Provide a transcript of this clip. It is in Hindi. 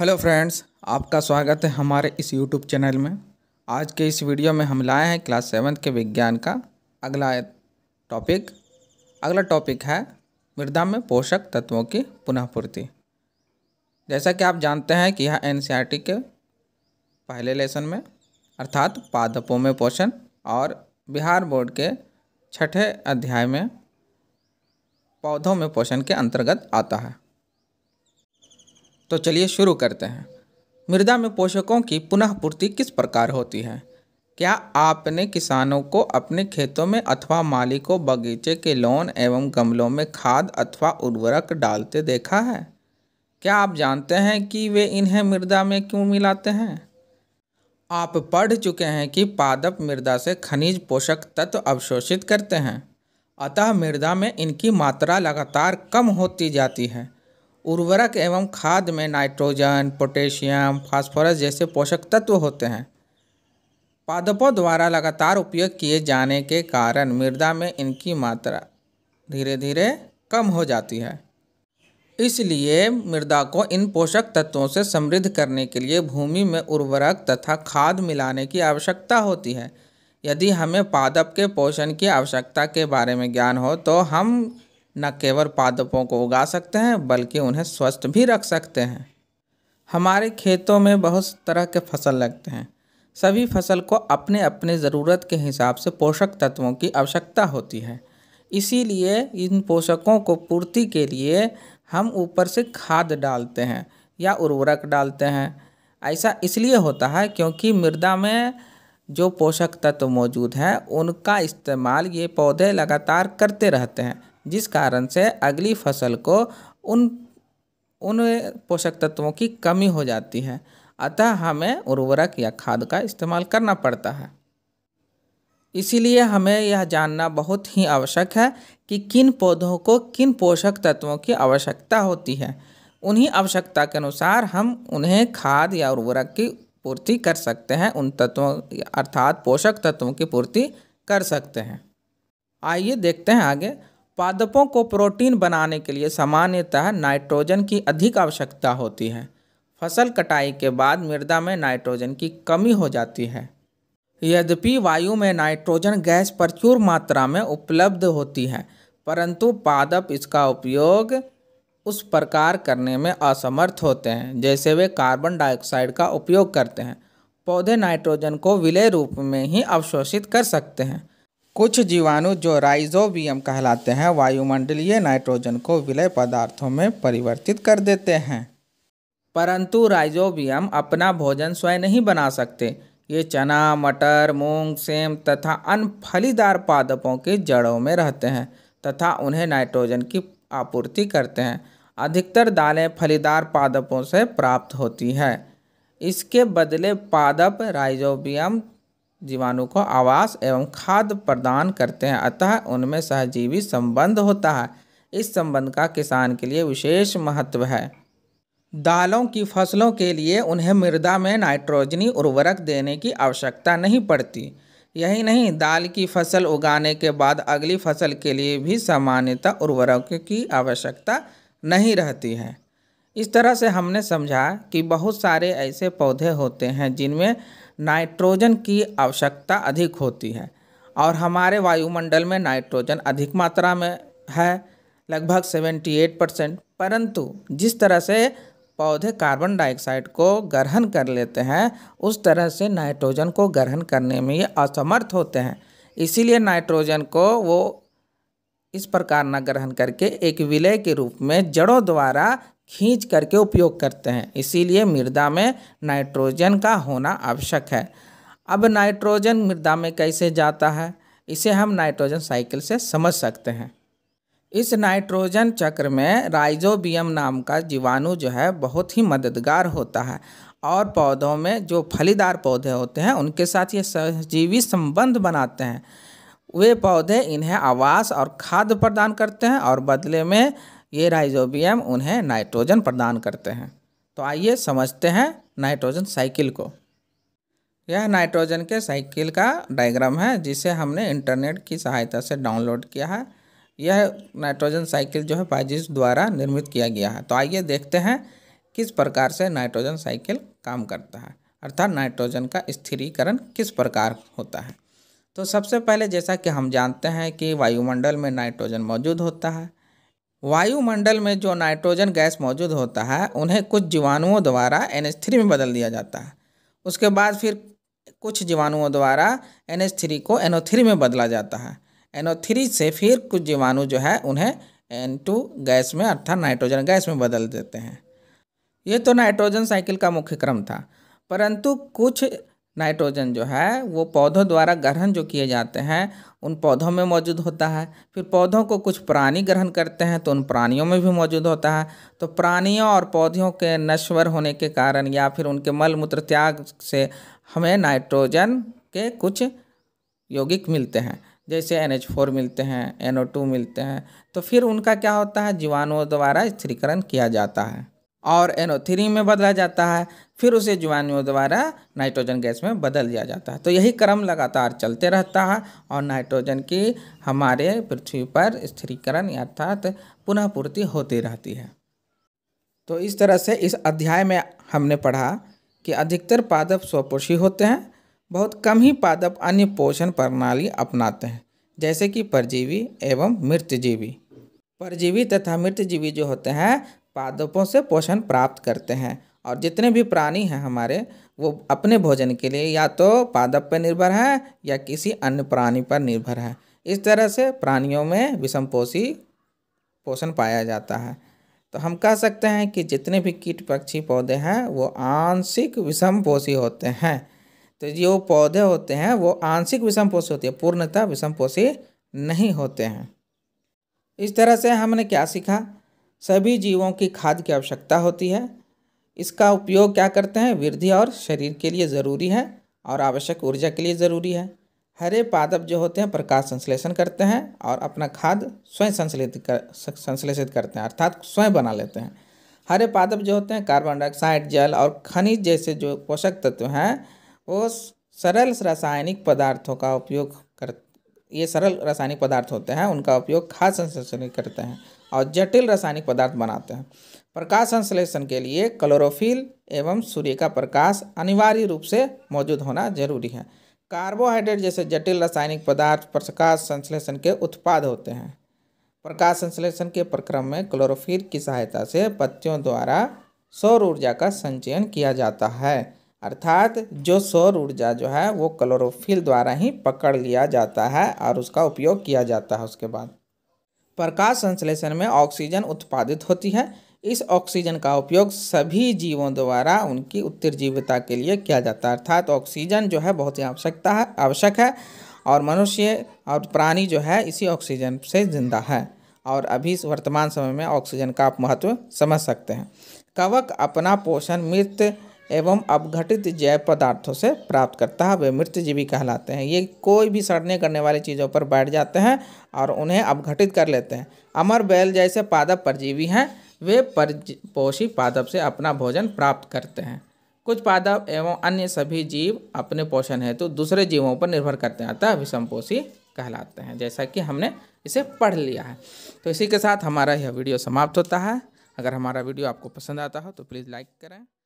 हेलो फ्रेंड्स आपका स्वागत है हमारे इस यूट्यूब चैनल में आज के इस वीडियो में हम लाए हैं क्लास सेवन्थ के विज्ञान का अगला टॉपिक अगला टॉपिक है मृदा में पोषक तत्वों की पुनःपूर्ति जैसा कि आप जानते हैं कि यह एन के पहले लेसन में अर्थात पादपों में पोषण और बिहार बोर्ड के छठे अध्याय में पौधों में पोषण के अंतर्गत आता है तो चलिए शुरू करते हैं मृदा में पोषकों की पुनः पूर्ति किस प्रकार होती है क्या आपने किसानों को अपने खेतों में अथवा माली को बगीचे के लोन एवं गमलों में खाद अथवा उर्वरक डालते देखा है क्या आप जानते हैं कि वे इन्हें मृदा में क्यों मिलाते हैं आप पढ़ चुके हैं कि पादप मृदा से खनिज पोषक तत्व अवशोषित करते हैं अतः मृदा में इनकी मात्रा लगातार कम होती जाती है उर्वरक एवं खाद में नाइट्रोजन पोटेशियम फास्फोरस जैसे पोषक तत्व होते हैं पादपों द्वारा लगातार उपयोग किए जाने के कारण मृदा में इनकी मात्रा धीरे धीरे कम हो जाती है इसलिए मृदा को इन पोषक तत्वों से समृद्ध करने के लिए भूमि में उर्वरक तथा खाद मिलाने की आवश्यकता होती है यदि हमें पादप के पोषण की आवश्यकता के बारे में ज्ञान हो तो हम न केवल पादपों को उगा सकते हैं बल्कि उन्हें स्वस्थ भी रख सकते हैं हमारे खेतों में बहुत तरह के फसल लगते हैं सभी फसल को अपने अपने ज़रूरत के हिसाब से पोषक तत्वों की आवश्यकता होती है इसीलिए इन पोषकों को पूर्ति के लिए हम ऊपर से खाद डालते हैं या उर्वरक डालते हैं ऐसा इसलिए होता है क्योंकि मृदा में जो पोषक तत्व मौजूद हैं उनका इस्तेमाल ये पौधे लगातार करते रहते हैं जिस कारण से अगली फसल को उन उन पोषक तत्वों की कमी हो जाती है अतः हमें उर्वरक या खाद का इस्तेमाल करना पड़ता है इसीलिए हमें यह जानना बहुत ही आवश्यक है कि किन पौधों को किन पोषक तत्वों की आवश्यकता होती है उन्हीं आवश्यकता के अनुसार हम उन्हें खाद या उर्वरक की पूर्ति कर सकते हैं उन तत्वों अर्थात पोषक तत्वों की पूर्ति कर सकते हैं आइए देखते हैं आगे पादपों को प्रोटीन बनाने के लिए सामान्यतः नाइट्रोजन की अधिक आवश्यकता होती है फसल कटाई के बाद मृदा में नाइट्रोजन की कमी हो जाती है यद्यपि वायु में नाइट्रोजन गैस प्रचुर मात्रा में उपलब्ध होती है परंतु पादप इसका उपयोग उस प्रकार करने में असमर्थ होते हैं जैसे वे कार्बन डाइऑक्साइड का उपयोग करते हैं पौधे नाइट्रोजन को विलय रूप में ही अवशोषित कर सकते हैं कुछ जीवाणु जो राइजोबियम कहलाते हैं वायुमंडलीय नाइट्रोजन को विलय पदार्थों में परिवर्तित कर देते हैं परंतु राइजोबियम अपना भोजन स्वयं नहीं बना सकते ये चना मटर मूंग सेम तथा अन्य फलीदार पादपों की जड़ों में रहते हैं तथा उन्हें नाइट्रोजन की आपूर्ति करते हैं अधिकतर दालें फलीदार पादपों से प्राप्त होती है इसके बदले पादप राइजोबियम जीवाणु को आवास एवं खाद्य प्रदान करते हैं अतः उनमें सहजीवी संबंध होता है इस संबंध का किसान के लिए विशेष महत्व है दालों की फसलों के लिए उन्हें मृदा में नाइट्रोजनी उर्वरक देने की आवश्यकता नहीं पड़ती यही नहीं दाल की फसल उगाने के बाद अगली फसल के लिए भी सामान्यतः उर्वरक की आवश्यकता नहीं रहती है इस तरह से हमने समझा कि बहुत सारे ऐसे पौधे होते हैं जिनमें नाइट्रोजन की आवश्यकता अधिक होती है और हमारे वायुमंडल में नाइट्रोजन अधिक मात्रा में है लगभग 78 परसेंट परंतु जिस तरह से पौधे कार्बन डाइऑक्साइड को ग्रहण कर लेते हैं उस तरह से नाइट्रोजन को ग्रहण करने में ये असमर्थ होते हैं इसीलिए नाइट्रोजन को वो इस प्रकार न ग्रहण करके एक विलय के रूप में जड़ों द्वारा खींच करके उपयोग करते हैं इसीलिए मृदा में नाइट्रोजन का होना आवश्यक है अब नाइट्रोजन मृदा में कैसे जाता है इसे हम नाइट्रोजन साइकिल से समझ सकते हैं इस नाइट्रोजन चक्र में राइजोबियम नाम का जीवाणु जो है बहुत ही मददगार होता है और पौधों में जो फलीदार पौधे होते हैं उनके साथ ये सहजीवी संबंध बनाते हैं वे पौधे इन्हें आवास और खाद्य प्रदान करते हैं और बदले में ये राइजोबियम उन्हें नाइट्रोजन प्रदान करते हैं तो आइए समझते हैं नाइट्रोजन साइकिल को यह नाइट्रोजन के साइकिल का डायग्राम है जिसे हमने इंटरनेट की सहायता से डाउनलोड किया है यह नाइट्रोजन साइकिल जो है पाइजिस द्वारा निर्मित किया गया है तो आइए देखते हैं किस प्रकार से नाइट्रोजन साइकिल काम करता है अर्थात नाइट्रोजन का स्थिरीकरण किस प्रकार होता है तो सबसे पहले जैसा कि हम जानते हैं कि वायुमंडल में नाइट्रोजन मौजूद होता है वायुमंडल में जो नाइट्रोजन गैस मौजूद होता है उन्हें कुछ जीवाणुओं द्वारा एन थ्री में बदल दिया जाता है उसके बाद फिर कुछ जीवाणुओं द्वारा एन थ्री को एन में बदला जाता है एन से फिर कुछ जीवाणु जो है उन्हें एन टू गैस में अर्थात नाइट्रोजन गैस में बदल देते हैं ये तो नाइट्रोजन साइकिल का मुख्य क्रम था परंतु कुछ नाइट्रोजन जो है वो पौधों द्वारा ग्रहण जो किए जाते हैं उन पौधों में मौजूद होता है फिर पौधों को कुछ प्राणी ग्रहण करते हैं तो उन प्राणियों में भी मौजूद होता है तो प्राणियों और पौधों के नश्वर होने के कारण या फिर उनके मल मूत्र त्याग से हमें नाइट्रोजन के कुछ यौगिक मिलते हैं जैसे एन एच फोर मिलते हैं एन ओ टू मिलते हैं तो फिर उनका क्या होता है जीवाणुओं द्वारा स्थिरीकरण किया जाता है और थ्री में बदला जाता है फिर उसे जुआनियों द्वारा नाइट्रोजन गैस में बदल दिया जाता है तो यही क्रम लगातार चलते रहता है और नाइट्रोजन की हमारे पृथ्वी पर स्थिरीकरण अर्थात पुनः पूर्ति होती रहती है तो इस तरह से इस अध्याय में हमने पढ़ा कि अधिकतर पादप स्वपोषी होते हैं बहुत कम ही पादप अन्य पोषण प्रणाली अपनाते हैं जैसे कि परजीवी एवं मृतजीवी परजीवी तथा मृतजीवी जो होते हैं पादपों से पोषण प्राप्त करते हैं और जितने भी प्राणी हैं हमारे वो अपने भोजन के लिए या तो पादप पर निर्भर हैं या किसी अन्य प्राणी पर निर्भर है इस तरह से प्राणियों में विषम पोषी पोषण पाया जाता है तो हम कह सकते हैं कि जितने भी कीट पक्षी पौधे हैं वो आंशिक विषम पोषी होते हैं तो जो पौधे होते हैं वो आंशिक विषम पोषी होते हैं पूर्णतः विषम पोषी नहीं होते हैं इस तरह से हमने क्या सीखा सभी जीवों की खाद की आवश्यकता होती है इसका उपयोग क्या करते हैं वृद्धि और शरीर के लिए ज़रूरी है और आवश्यक ऊर्जा के लिए ज़रूरी है हरे पादप जो होते हैं प्रकाश संश्लेषण करते हैं और अपना खाद स्वयं संश्लेषित कर संश्लेषित करते हैं अर्थात स्वयं बना लेते हैं हरे पादप जो होते हैं कार्बन डाइऑक्साइड जल और खनिज जैसे जो पोषक तत्व हैं वो सरल रासायनिक पदार्थों का उपयोग ये सरल रासायनिक पदार्थ होते हैं उनका उपयोग खाद संश्लेषण करते हैं और जटिल रासायनिक पदार्थ बनाते हैं प्रकाश संश्लेषण के लिए क्लोरोफिल एवं सूर्य का प्रकाश अनिवार्य रूप से मौजूद होना जरूरी है कार्बोहाइड्रेट जैसे जटिल रासायनिक पदार्थ प्रकाश संश्लेषण के उत्पाद होते हैं प्रकाश संश्लेषण के प्रक्रम में क्लोरोफिल की सहायता से पत्तियों द्वारा सौर ऊर्जा का संचयन किया जाता है अर्थात जो सौर ऊर्जा जो है वो क्लोरोफिल द्वारा ही पकड़ लिया जाता है और उसका उपयोग किया जाता है उसके बाद प्रकाश संश्लेषण में ऑक्सीजन उत्पादित होती है इस ऑक्सीजन का उपयोग सभी जीवों द्वारा उनकी उत्तरजीविता के लिए किया जाता है अर्थात ऑक्सीजन जो है बहुत ही आवश्यकता है आवश्यक है और मनुष्य और प्राणी जो है इसी ऑक्सीजन से जिंदा है और अभी वर्तमान समय में ऑक्सीजन का आप महत्व समझ सकते हैं कवक अपना पोषण मृत एवं अपघटित जैव पदार्थों से प्राप्त करता है वे मृत्यजीवी कहलाते हैं ये कोई भी सड़ने करने वाली चीज़ों पर बैठ जाते हैं और उन्हें अपघटित कर लेते हैं अमर बैल जैसे पादप परजीवी हैं वे परपोषी पादप से अपना भोजन प्राप्त करते हैं कुछ पादप एवं अन्य सभी जीव अपने पोषण हेतु तो दूसरे जीवों पर निर्भर करते हैं अतः विषमपोषी कहलाते हैं जैसा कि हमने इसे पढ़ लिया है तो इसी के साथ हमारा यह वीडियो समाप्त होता है अगर हमारा वीडियो आपको पसंद आता हो तो प्लीज़ लाइक करें